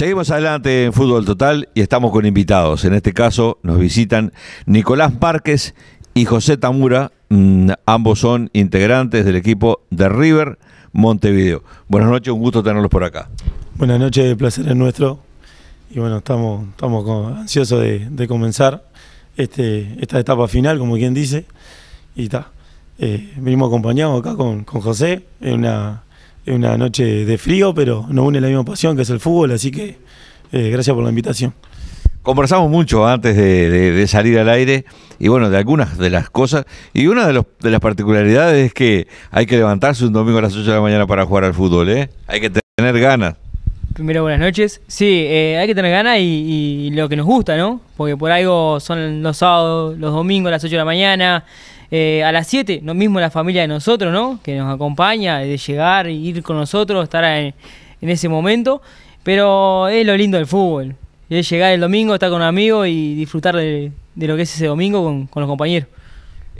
Seguimos adelante en Fútbol Total y estamos con invitados. En este caso nos visitan Nicolás Márquez y José Tamura. Mm, ambos son integrantes del equipo de River Montevideo. Buenas noches, un gusto tenerlos por acá. Buenas noches, placer es nuestro. Y bueno, estamos, estamos ansiosos de, comenzar este, esta etapa final, como quien dice. Y está. Eh, venimos acompañados acá con José, en una es una noche de frío, pero nos une la misma pasión que es el fútbol, así que eh, gracias por la invitación. Conversamos mucho antes de, salir al aire y bueno, de algunas de las cosas. Y una de, las particularidades es que hay que levantarse un domingo a las 8 de la mañana para jugar al fútbol, ¿eh? Hay que tener ganas. Primero, buenas noches. Sí, eh, hay que tener ganas y, y, lo que nos gusta, ¿no? Porque por algo son los sábados, los domingos a las 8 de la mañana, eh, a las 7, lo mismo la familia de nosotros, ¿no? Que nos acompaña, de llegar, ir con nosotros, estar en, ese momento. Pero es lo lindo del fútbol. Es llegar el domingo, estar con amigos y disfrutar de, de lo que es ese domingo con, con los compañeros.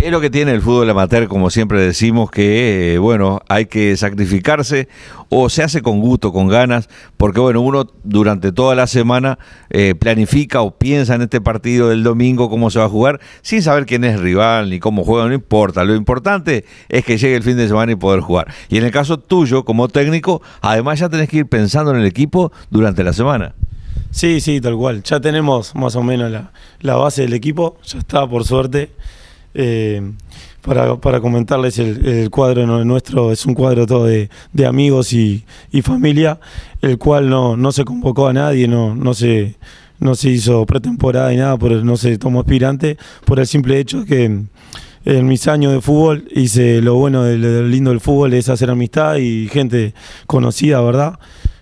Es lo que tiene el fútbol amateur, como siempre decimos, que eh, bueno, hay que sacrificarse o se hace con gusto, con ganas, porque bueno, uno durante toda la semana eh, planifica o piensa en este partido del domingo cómo se va a jugar, sin saber quién es rival ni cómo juega, no importa. Lo importante es que llegue el fin de semana y poder jugar. Y en el caso tuyo, como técnico, además ya tenés que ir pensando en el equipo durante la semana. Sí, sí, tal cual. Ya tenemos más o menos la base del equipo, ya está, por suerte. Eh, para, comentarles el, cuadro nuestro, es un cuadro todo de, amigos y, familia, el cual no, no se convocó a nadie, no, no, se, no se hizo pretemporada y nada, por no se tomó aspirante, por el simple hecho que en mis años de fútbol hice lo bueno del, lindo del fútbol es hacer amistad y gente conocida, ¿verdad?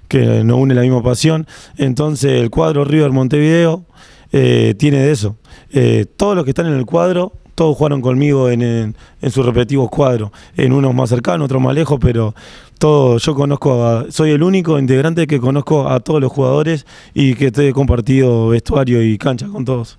Que nos une la misma pasión. Entonces el cuadro River Montevideo eh, tiene de eso. Eh, todos los que están en el cuadro todos jugaron conmigo en, en, sus respectivos cuadros, en unos más cercanos, otros más lejos, pero todos yo conozco, soy el único integrante que conozco a todos los jugadores y que he compartido vestuario y cancha con todos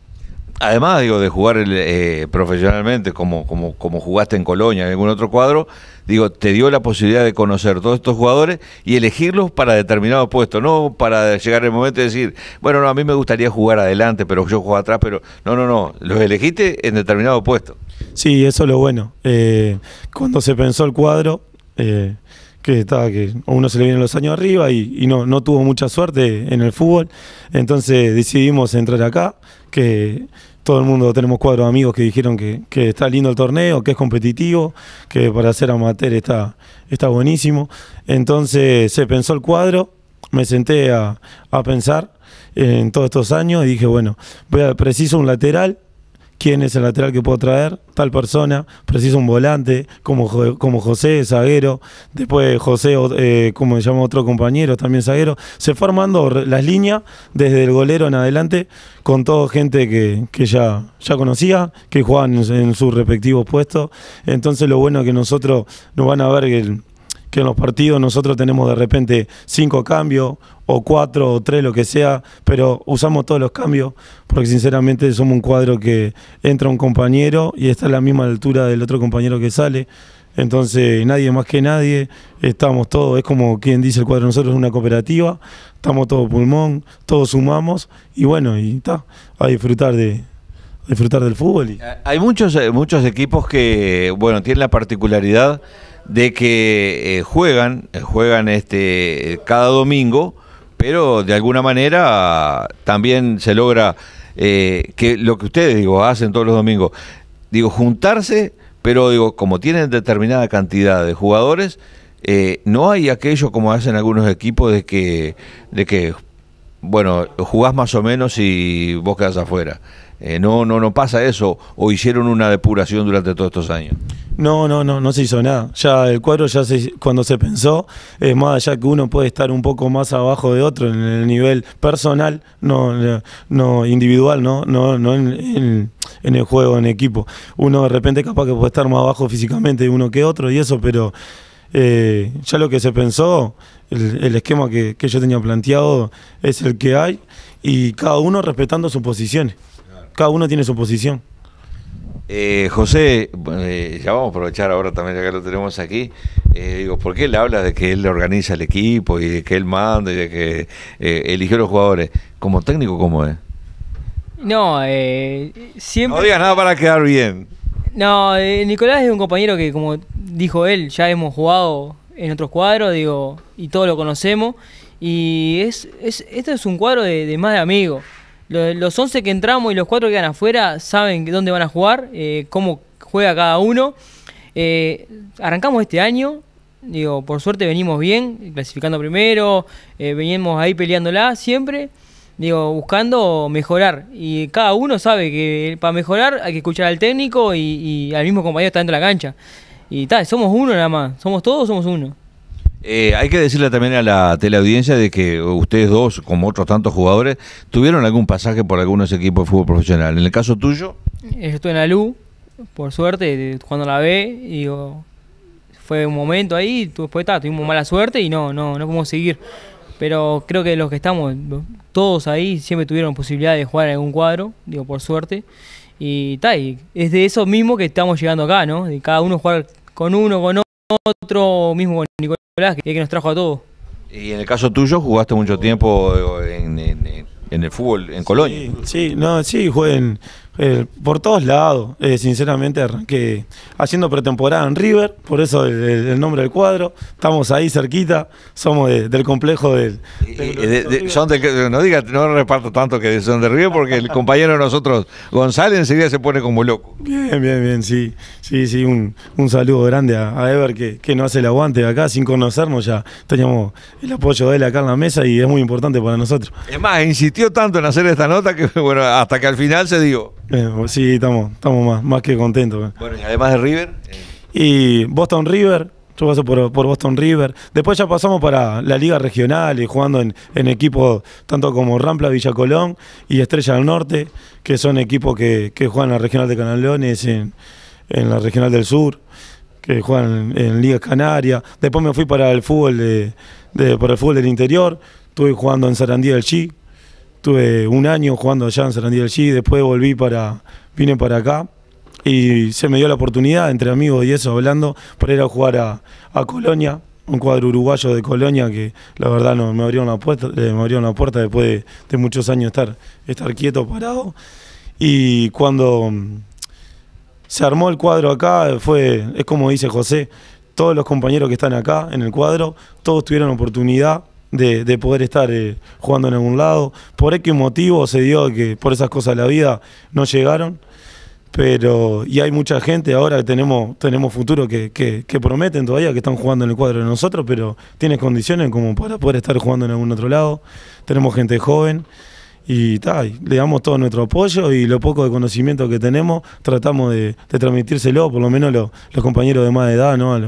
además digo de jugar eh, profesionalmente como, como, como jugaste en Colonia, en algún otro cuadro, digo, te dio la posibilidad de conocer todos estos jugadores y elegirlos para determinado puesto, no para llegar el momento de decir, bueno, no, a mí me gustaría jugar adelante, pero yo juego atrás, pero no, no, no, los elegiste en determinado puesto. Sí, eso es lo bueno. Eh, cuando se pensó el cuadro, eh, que estaba que a uno se le vienen los años arriba y, no, no tuvo mucha suerte en el fútbol, entonces decidimos entrar acá, que todo el mundo tenemos cuatro amigos que dijeron que, está lindo el torneo, que es competitivo, que para ser amateur está, está buenísimo. Entonces se pensó el cuadro, me senté a, pensar en todos estos años y dije, bueno, voy preciso un lateral, quién es el lateral que puedo traer, tal persona, preciso un volante, como, como José, zaguero, después José, eh, como se llama otro compañero, también zaguero. Se fue las líneas desde el golero en adelante con toda gente que, ya, ya conocía, que jugaban en, sus respectivos puestos. Entonces lo bueno es que nosotros nos van a ver El, que en los partidos nosotros tenemos de repente cinco cambios o cuatro o tres, lo que sea, pero usamos todos los cambios porque sinceramente somos un cuadro que entra un compañero y está a la misma altura del otro compañero que sale. Entonces nadie más que nadie, estamos todos, es como quien dice el cuadro, nosotros es una cooperativa, estamos todos pulmón, todos sumamos y bueno, y está, a disfrutar de, disfrutar del fútbol. Hay muchos, eh, muchos equipos que, bueno, tienen la particularidad de que eh, juegan, eh, juegan este cada domingo, pero de alguna manera también se logra eh, que lo que ustedes digo hacen todos los domingos, digo juntarse, pero digo como tienen determinada cantidad de jugadores, no hay aquello como hacen algunos equipos de que de que bueno jugás más o menos y vos quedás afuera. Eh, no, no, no pasa eso. ¿O hicieron una depuración durante todos estos años? No, no, no, no se hizo nada. Ya el cuadro, ya cuando se pensó, es más allá que uno puede estar un poco más abajo de otro en el nivel personal, no, no individual, no, no, no en, el juego, en equipo. Uno de repente capaz que puede estar más abajo físicamente uno que otro y eso, pero eh, ya lo que se pensó, el, esquema que yo tenía planteado es el que hay y cada uno respetando sus posiciones cada uno tiene su posición. Eh, José, eh, ya vamos a aprovechar ahora también, ya que lo tenemos aquí. Eh, digo, ¿por qué le hablas de que él organiza el equipo y de que él manda y de que eligió los jugadores? ¿Como técnico cómo es? No, siempre... No digas nada para quedar bien. No, Nicolás es un compañero que, como dijo él, ya hemos jugado en otros cuadros, digo, y todos lo conocemos. Y es, es, este es un cuadro de más de amigos los 11 que entramos y los 4 que quedan afuera saben dónde van a jugar, eh, cómo juega cada uno. Eh, arrancamos este año, digo, por suerte venimos bien, clasificando primero, eh, venimos ahí peleándola siempre, digo, buscando mejorar. Y cada uno sabe que para mejorar hay que escuchar al técnico y, al mismo compañero que está dentro de la cancha. Y tal, somos uno nada más, somos todos, somos uno. Eh, hay que decirle también a la teleaudiencia de que ustedes dos, como otros tantos jugadores, tuvieron algún pasaje por algunos equipos de fútbol profesional. En el caso tuyo. Eh, yo estuve en la LU, por suerte, cuando la ve, digo, fue un momento ahí, después pues, está, tuvimos mala suerte y no, no, no cómo seguir. Pero creo que los que estamos, todos ahí, siempre tuvieron posibilidad de jugar en algún cuadro, digo, por suerte. Y, está, y es de eso mismo que estamos llegando acá, ¿no? De cada uno jugar con uno, con otro otro, mismo Nicolás, que, nos trajo a todos. Y en el caso tuyo, jugaste mucho tiempo eh, en, el fútbol en Colonia. Sí, sí, no, sí, jugué en, eh, por todos lados, eh, sinceramente arranqué haciendo pretemporada en River, por eso el, nombre del cuadro. Estamos ahí cerquita, somos del complejo del. de, no diga, no reparto tanto que son de River, porque el compañero de nosotros, González, enseguida se pone como loco. Bien, bien, bien, sí. Sí, sí, un, saludo grande a, Ever que, que, nos hace el aguante acá, sin conocernos ya teníamos el apoyo de él acá en la mesa y es muy importante para nosotros. Es más, insistió tanto en hacer esta nota que, bueno, hasta que al final se dio. Eh, sí, estamos, estamos más, más que contentos. Bueno, y además de River. Eh. Y Boston River, yo paso por, Boston River. Después ya pasamos para la Liga Regional y jugando en, en equipos tanto como Rampla, Villa Colón y Estrella del Norte, que son equipos que, que juegan en la Regional de Canalones, en, la Regional del Sur, que juegan en, Liga Canaria. Después me fui para el fútbol de, para el fútbol del interior, estuve jugando en Sarandía del Chi, Tuve un año jugando allá en Sarandí del G, después volví para, vine para acá y se me dio la oportunidad, entre amigos y eso, hablando, para ir a jugar a, Colonia, un cuadro uruguayo de Colonia que la verdad no, me abrió una puerta, eh, me puerta después de, muchos años estar, estar quieto, parado. Y cuando mm, se armó el cuadro acá, fue, es como dice José, todos los compañeros que están acá en el cuadro, todos tuvieron oportunidad de, poder estar eh, jugando en algún lado. Por qué motivo se dio que por esas cosas de la vida no llegaron. Pero, y hay mucha gente ahora que tenemos, tenemos futuro que, prometen todavía, que están jugando en el cuadro de nosotros, pero tiene condiciones como para poder estar jugando en algún otro lado. Tenemos gente joven y, le damos todo nuestro apoyo y lo poco de conocimiento que tenemos tratamos de, transmitírselo, por lo menos a los compañeros de más edad, ¿no? a,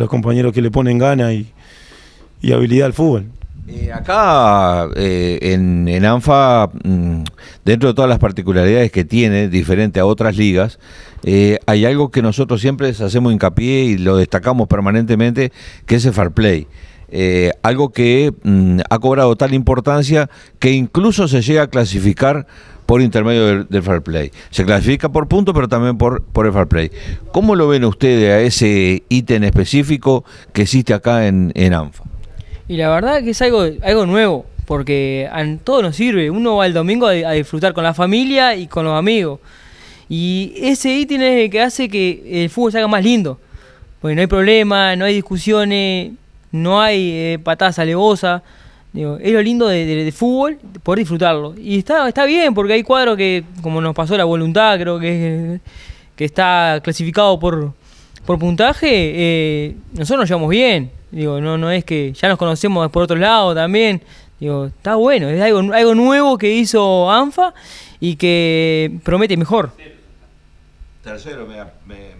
los compañeros que le ponen gana y, y habilidad al fútbol. Eh, acá eh, en, ANFA, mm, dentro de todas las particularidades que tiene, diferente a otras ligas, eh, hay algo que nosotros siempre hacemos hincapié y lo destacamos permanentemente, que es el fair play. algo que mm, ha cobrado tal importancia que incluso se llega a clasificar por intermedio del, fair play. Se clasifica por punto pero también por, el fair play. ¿Cómo lo ven ustedes a ese ítem específico que existe acá en ANFA? Y la verdad que es algo, algo nuevo, porque a todo nos sirve. Uno va el domingo a, disfrutar con la familia y con los amigos. Y ese ítem es el que hace que el fútbol se haga más lindo. Porque no hay problemas, no hay discusiones, no hay eh, patadas alevosas. Digo, es lo lindo de, fútbol, poder disfrutarlo. Y está, está bien, porque hay cuadros que, como nos pasó la voluntad, creo que, que está clasificado por, puntaje, eh, nosotros nos llevamos bien. Digo, no, no es que ya nos conocemos por otro lado también. Digo, está bueno, es algo, algo nuevo que hizo ANFA y que promete mejor. Tercero,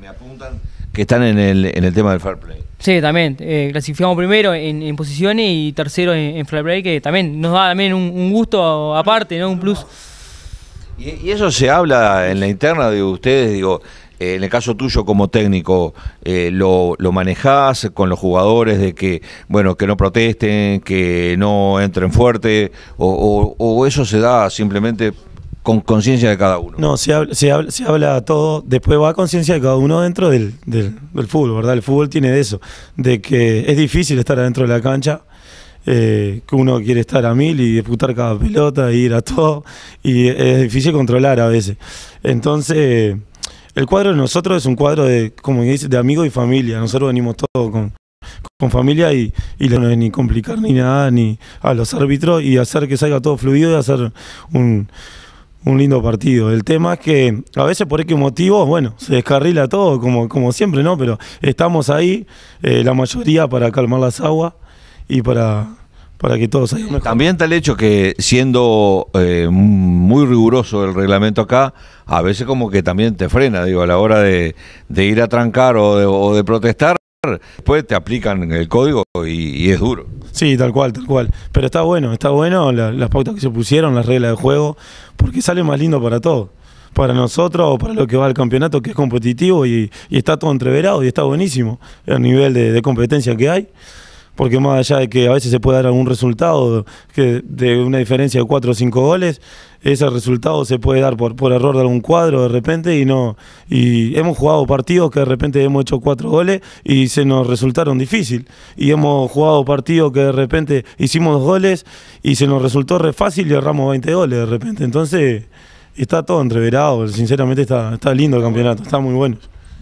me, apuntan que están en el, en el tema del fair play. Sí, también. Eh, clasificamos primero en, posiciones y tercero en, fair play, que también nos da también un, gusto aparte, ¿no? Un plus. Y, y, eso se habla en la interna de ustedes, digo, eh, en el caso tuyo como técnico, eh, lo, lo, manejás con los jugadores de que, bueno, que no protesten, que no entren fuerte, o, eso se da simplemente con conciencia de cada uno. No, se habla, se todo, después va conciencia de cada uno dentro del, fútbol, ¿verdad? El fútbol tiene de eso, de que es difícil estar adentro de la cancha, eh, que uno quiere estar a mil y disputar cada pelota, e ir a todo, y es difícil controlar a veces. Entonces el cuadro de nosotros es un cuadro de, como dice, de amigos y familia. Nosotros venimos todos con, familia y, no es ni complicar ni nada, ni a los árbitros y hacer que salga todo fluido y hacer un, un lindo partido. El tema es que a veces por qué motivos, bueno, se descarrila todo, como, como siempre, ¿no? Pero estamos ahí, eh, la mayoría, para calmar las aguas y para para que todos salga También está el hecho que siendo eh, muy riguroso el reglamento acá, a veces como que también te frena, digo, a la hora de, ir a trancar o de, protestar. Después te aplican el código y, es duro. Sí, tal cual, tal cual. Pero está bueno, está bueno las pautas que se pusieron, las reglas de juego, porque sale más lindo para todos. Para nosotros o para lo que va al campeonato, que es competitivo y, está todo entreverado y está buenísimo el nivel de competencia que hay porque más allá de que a veces se puede dar algún resultado que de una diferencia de 4 o 5 goles, ese resultado se puede dar por, por error de algún cuadro de repente y no y hemos jugado partidos que de repente hemos hecho 4 goles y se nos resultaron difícil y hemos jugado partidos que de repente hicimos dos goles y se nos resultó re fácil y erramos 20 goles de repente, entonces está todo entreverado, sinceramente está, está lindo el campeonato, está muy bueno.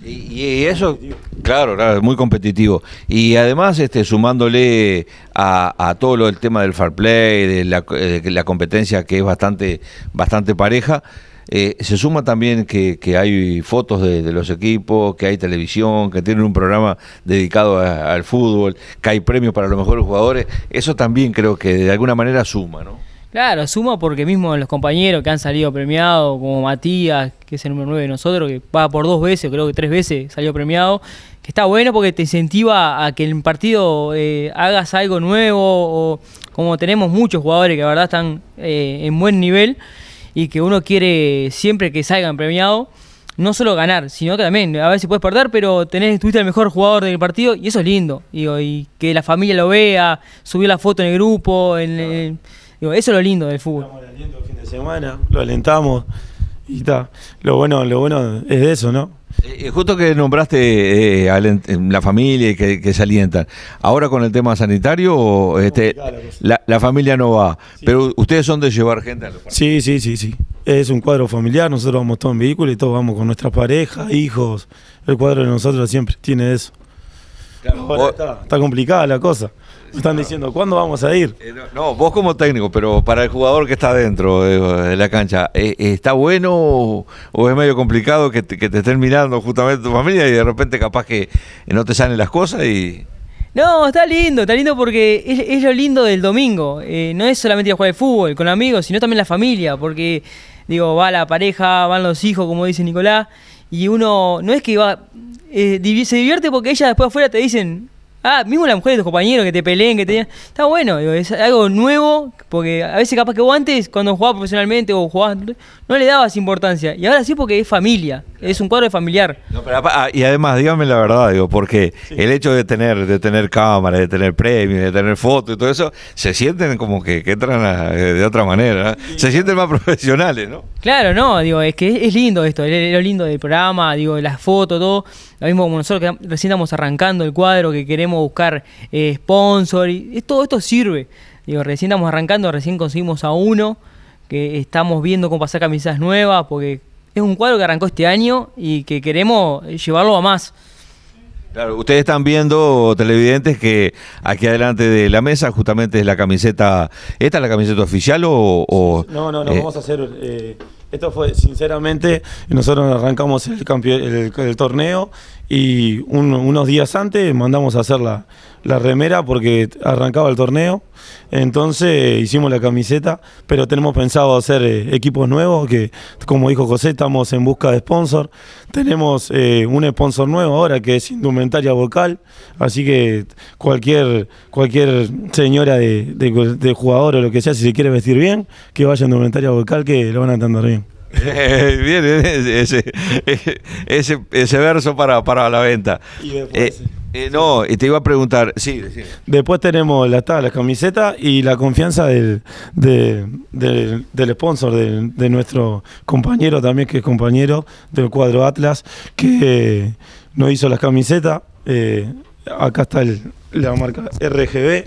Y, eso, claro, claro, es muy competitivo. Y además, este, sumándole a, todo lo del tema del fair play, de la, eh, competencia que es bastante, bastante pareja, eh, se suma también que, hay fotos de, los equipos, que hay televisión, que tienen un programa dedicado al fútbol, que hay premios para los mejores jugadores. Eso también creo que de alguna manera suma, ¿no? Claro, suma porque mismo los compañeros que han salido premiados, como Matías, que es el número 9 de nosotros, que va por dos veces, creo que tres veces salió premiado, que está bueno porque te incentiva a que el partido eh, hagas algo nuevo, o como tenemos muchos jugadores que la verdad están eh, en buen nivel y que uno quiere siempre que salgan premiados, no solo ganar, sino que también, a veces puedes perder, pero tenés, tuviste el mejor jugador del partido y eso es lindo, y que la familia lo vea, subir la foto en el grupo, eso es lo lindo del fútbol. Estamos el fin de semana, lo alentamos y está. Lo bueno, lo bueno es eso, ¿no? Eh, eh, justo que nombraste eh, eh la familia y que, se alientan. Ahora con el tema sanitario, este, la, familia no va. Pero ustedes son de llevar gente a los Sí, sí, sí, sí. Es un cuadro familiar. Nosotros vamos todos en vehículo y todos vamos con nuestras parejas, hijos. El cuadro de nosotros siempre tiene eso. está complicada la cosa. Están diciendo, ¿cuándo vamos a ir? Eh, no, vos como técnico, pero para el jugador que está dentro eh, de, la cancha, ¿e-, ¿está bueno o, es medio complicado que te, estén mirando justamente tu familia y de repente capaz que no te salen las cosas y... No, está lindo, está lindo porque es, lo lindo del domingo. Eh, no es solamente a jugar al fútbol con amigos, sino también la familia, porque digo, va la pareja, van los hijos, como dice Nicolás, y uno no es que va, se divierte porque ellas después afuera te dicen, Ah, mismo las mujeres de tus compañeros que te peleen, que te Está bueno, digo, es algo nuevo, porque a veces capaz que vos antes, cuando jugabas profesionalmente o jugabas, no le dabas importancia. Y ahora sí porque es familia, es un cuadro de familiar. Ah, y además, dígame la verdad, digo, porque el hecho de tener, de tener cámaras, de tener premios, de tener fotos y todo eso, se sienten como que, entran eh, de otra manera, ¿eh? se sienten más profesionales, ¿no? Claro, no, digo, es que es, lindo esto, es lo lindo del programa, digo, las fotos, todo. Lo mismo como nosotros que recién estamos arrancando el cuadro, que queremos buscar eh, sponsor, y todo esto sirve. Digo, recién estamos arrancando, recién conseguimos a uno, que estamos viendo cómo pasar camisas nuevas, porque es un cuadro que arrancó este año y que queremos llevarlo a más. Claro, ustedes están viendo, televidentes, que aquí adelante de la mesa justamente es la camiseta, ¿esta es la camiseta oficial o...? no, no, no, eh, vamos a hacer... Eh, esto fue, sinceramente, nosotros arrancamos el, el torneo y unos días antes mandamos a hacer la, la remera porque arrancaba el torneo. Entonces hicimos la camiseta, pero tenemos pensado hacer eh, equipos nuevos que, como dijo José, estamos en busca de sponsor. Tenemos eh, un sponsor nuevo ahora que es Indumentaria Vocal, así que cualquier, cualquier señora de, de, jugador o lo que sea, si se quiere vestir bien, que vaya a Indumentaria Vocal, que lo van a entender bien. bien, ese, ese, verso para, la venta. Eh, eh, no, eh, te iba a preguntar, sí. Después tenemos la, la camiseta y la confianza del, sponsor, de nuestro compañero también, que es compañero del cuadro Atlas, que nos hizo las camisetas. Eh, acá está el, la marca RGB.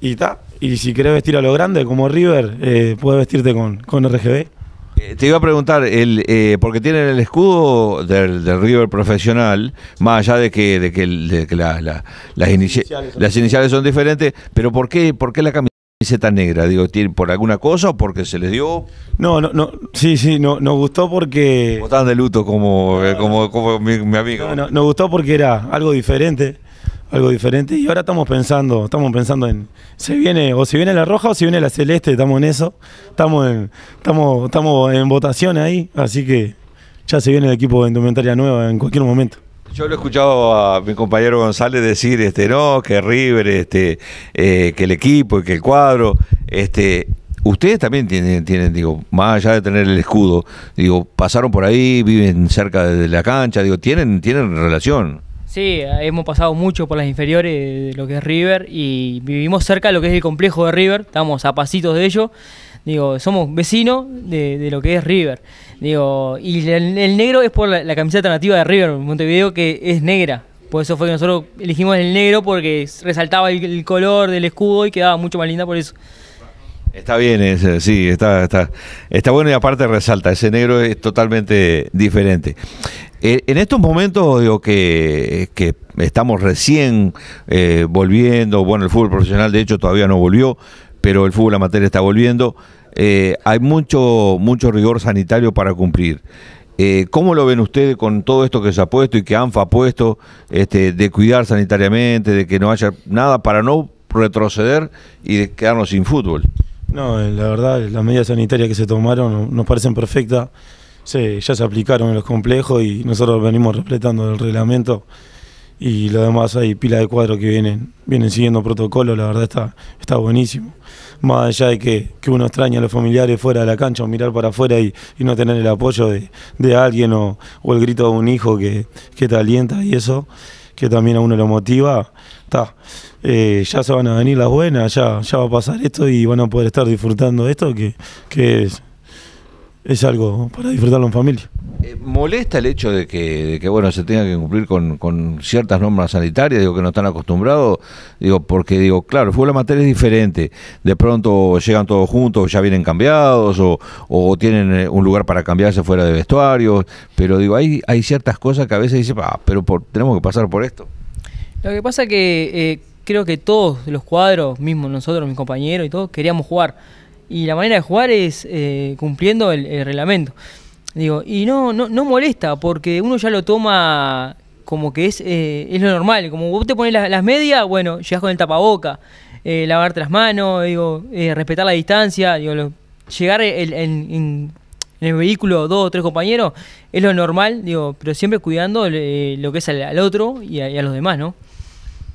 Y, está. y si querés vestir a lo grande como River, eh, puedes vestirte con RGB. Eh, te iba a preguntar, el, eh, porque tienen el escudo del, del, River profesional, más allá de que, de que, las, iniciales son diferentes, pero ¿por qué, por qué la camiseta negra? Digo, ¿por alguna cosa o porque se les dio? No, no, no, sí, sí, no, nos gustó porque... Estaban de luto eh, como, como, mi, mi amigo. No, no, nos gustó porque era algo diferente algo diferente. Y ahora estamos pensando, estamos pensando en se viene o si viene la roja o si viene la celeste, estamos en eso. Estamos en estamos estamos en votación ahí, así que ya se viene el equipo de indumentaria nueva en cualquier momento. Yo lo he escuchado a mi compañero González decir, este, no, que River, este, eh, que el equipo, que el cuadro, este, ustedes también tienen, tienen, digo, más allá de tener el escudo, digo, pasaron por ahí, viven cerca de la cancha, digo, tienen, tienen relación. Sí, hemos pasado mucho por las inferiores de lo que es River y vivimos cerca de lo que es el complejo de River, estamos a pasitos de ello. Digo, somos vecinos de, lo que es River. Digo, y el, negro es por la, camiseta nativa de River, Montevideo, que es negra. Por eso fue que nosotros elegimos el negro porque resaltaba el, color del escudo y quedaba mucho más linda por eso. Está bien, sí, está, está, está bueno y aparte resalta, ese negro es totalmente diferente. Eh, en estos momentos digo que, que estamos recién eh, volviendo, bueno, el fútbol profesional de hecho todavía no volvió, pero el fútbol amateur está volviendo, eh, hay mucho, mucho rigor sanitario para cumplir. ¿Cómo lo ven ustedes con todo esto que se ha puesto y que ANFA ha puesto este, de cuidar sanitariamente, de que no haya nada para no retroceder y de quedarnos sin fútbol? No, la verdad, las medidas sanitarias que se tomaron nos parecen perfectas. Sí, ya se aplicaron en los complejos y nosotros venimos respetando el reglamento y lo demás hay pila de cuadros que vienen, vienen siguiendo protocolo, la verdad está, está buenísimo. Más allá de que, uno extraña a los familiares fuera de la cancha o mirar para afuera y, no tener el apoyo de, alguien o, el grito de un hijo que, que, te alienta y eso, que también a uno lo motiva, está. Eh, ya se van a venir las buenas, ya, ya va a pasar esto y van a poder estar disfrutando de esto que, que es es algo para disfrutarlo en familia. Eh, ¿Molesta el hecho de que, bueno se tenga que cumplir con, ciertas normas sanitarias, digo que no están acostumbrados, digo porque digo claro, el fútbol materia es diferente, de pronto llegan todos juntos, ya vienen cambiados o, tienen eh, un lugar para cambiarse fuera de vestuarios, pero digo hay hay ciertas cosas que a veces dicen, ah, pero tenemos que pasar por esto. Lo que pasa es que eh, creo que todos los cuadros, mismo nosotros, mis compañeros y todos queríamos jugar y la manera de jugar es eh, cumpliendo el, reglamento. Digo, y no, no, no molesta, porque uno ya lo toma como que es, eh, es lo normal. Como vos te pones las, medias, bueno, llegas con el tapaboca, eh, lavarte las manos, digo, respetar la distancia, digo, llegar en, el vehículo dos o tres compañeros es lo normal, digo, pero siempre cuidando lo que es al, otro y a los demás, ¿no?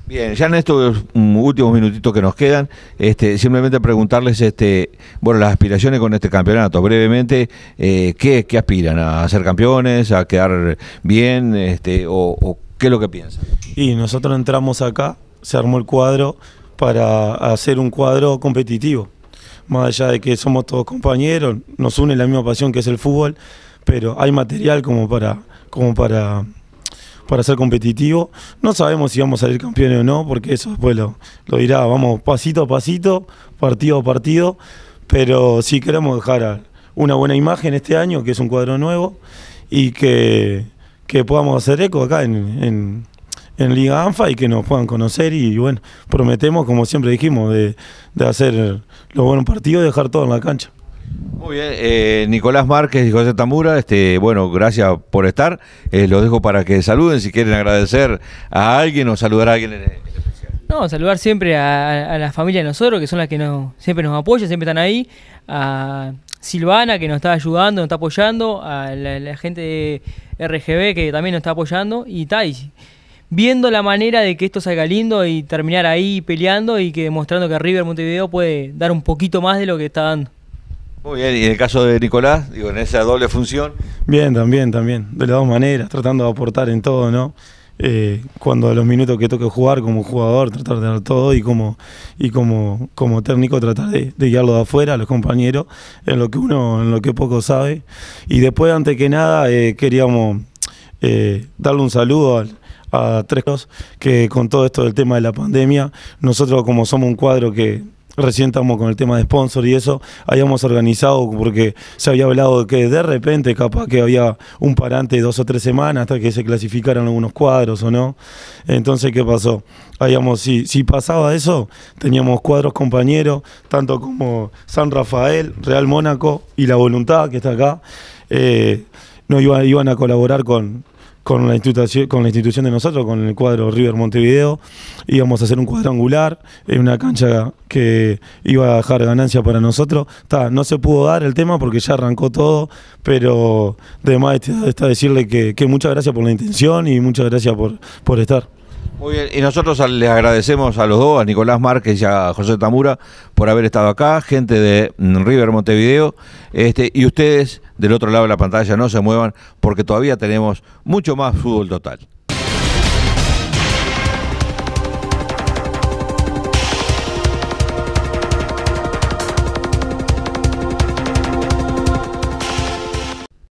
Bien, ya en estos mm, últimos minutitos que nos quedan, este, simplemente preguntarles, este, bueno, las aspiraciones con este campeonato, brevemente, eh, ¿qué, aspiran? ¿A ser campeones? ¿A quedar bien? Este, o, o, qué es lo que piensan? Y nosotros entramos acá, se armó el cuadro para hacer un cuadro competitivo, más allá de que somos todos compañeros, nos une la misma pasión que es el fútbol, pero hay material como para, como para para ser competitivo. No sabemos si vamos a salir campeones o no, porque eso después lo, dirá, vamos pasito a pasito, partido a partido, pero sí queremos dejar una buena imagen este año, que es un cuadro nuevo, y que, podamos hacer eco acá en, Liga ANFA y que nos puedan conocer y bueno, prometemos, como siempre dijimos, de, de hacer los buenos partidos y dejar todo en la cancha. Muy bien, eh, Nicolás Márquez y José Tamura, este, bueno, gracias por estar. Eh, los dejo para que saluden si quieren agradecer a alguien o saludar a alguien en especial. No, saludar siempre a, la familia de nosotros, que son las que nos, siempre nos apoyan, siempre están ahí. A Silvana, que nos está ayudando, nos está apoyando. A la, gente de RGB, que también nos está apoyando. Y Tais, viendo la manera de que esto salga lindo y terminar ahí peleando y que demostrando que River Montevideo puede dar un poquito más de lo que está dando. Muy bien, y en el caso de Nicolás, digo, en esa doble función. Bien, también, también. De las dos maneras, tratando de aportar en todo, ¿no? Eh, cuando a los minutos que toque jugar como jugador, tratar de dar todo y como, y como, como técnico tratar de, guiarlo de afuera a los compañeros en lo que uno, en lo que poco sabe. Y después, antes que nada, eh, queríamos eh, darle un saludo a tres que con todo esto del tema de la pandemia, nosotros como somos un cuadro que recién estamos con el tema de sponsor y eso, habíamos organizado porque se había hablado de que de repente capaz que había un parante de dos o tres semanas hasta que se clasificaran algunos cuadros o no. Entonces, ¿qué pasó? Habíamos, si, pasaba eso, teníamos cuadros compañeros, tanto como San Rafael, Real Mónaco y La Voluntad, que está acá, eh, no iban, iban a colaborar con, con la, institución, con la institución de nosotros, con el cuadro River Montevideo. Íbamos a hacer un cuadrangular en una cancha que iba a dejar ganancia para nosotros. no se pudo dar el tema porque ya arrancó todo, pero de más este, está decirle que, muchas gracias por la intención y muchas gracias por, por estar. Muy bien, y nosotros le agradecemos a los dos, a Nicolás Márquez y a José Tamura, por haber estado acá, gente de River Montevideo, este, y ustedes del otro lado de la pantalla no se muevan porque todavía tenemos mucho más fútbol total.